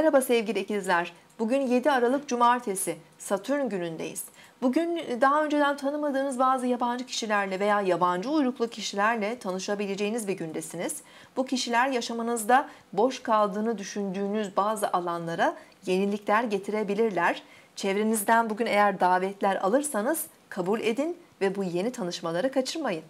Merhaba sevgili ikizler. Bugün 7 Aralık Cumartesi, Satürn günündeyiz. Bugün e, daha önceden tanımadığınız bazı yabancı kişilerle veya yabancı uyruklu kişilerle tanışabileceğiniz bir gündesiniz. Bu kişiler yaşamanızda boş kaldığını düşündüğünüz bazı alanlara yenilikler getirebilirler. Çevrenizden bugün eğer davetler alırsanız kabul edin ve bu yeni tanışmaları kaçırmayın.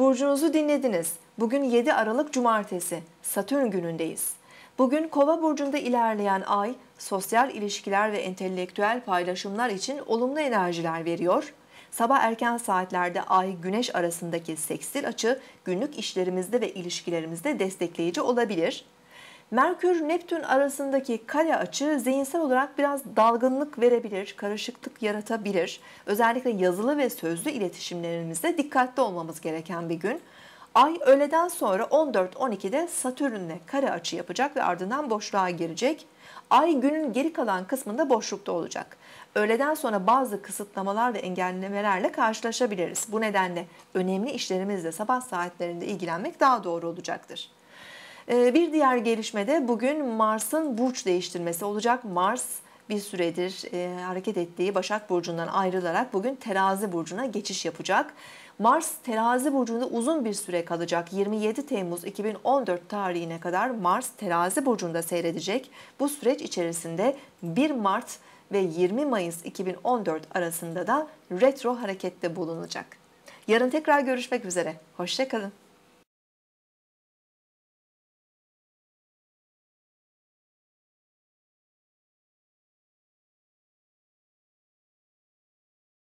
Burcunuzu dinlediniz. Bugün 7 Aralık Cumartesi, Satürn günündeyiz. Bugün Kova burcunda ilerleyen ay sosyal ilişkiler ve entelektüel paylaşımlar için olumlu enerjiler veriyor. Sabah erken saatlerde ay güneş arasındaki seksil açı günlük işlerimizde ve ilişkilerimizde destekleyici olabilir. Merkür Neptün arasındaki kare açı zihinsel olarak biraz dalgınlık verebilir, karışıklık yaratabilir. Özellikle yazılı ve sözlü iletişimlerimizde dikkatli olmamız gereken bir gün. Ay öğleden sonra 14-12'de Satürn'le kare açı yapacak ve ardından boşluğa girecek. Ay günün geri kalan kısmında boşlukta olacak. Öğleden sonra bazı kısıtlamalar ve engellemelerle karşılaşabiliriz. Bu nedenle önemli işlerimizle sabah saatlerinde ilgilenmek daha doğru olacaktır. Ee, bir diğer gelişmede bugün Mars'ın burç değiştirmesi olacak. Mars bir süredir e, hareket ettiği Başak Burcu'ndan ayrılarak bugün Terazi Burcu'na geçiş yapacak. Mars Terazi Burcu'nda uzun bir süre kalacak. 27 Temmuz 2014 tarihine kadar Mars Terazi Burcu'nda seyredecek. Bu süreç içerisinde 1 Mart ve 20 Mayıs 2014 arasında da retro harekette bulunacak. Yarın tekrar görüşmek üzere. Hoşçakalın.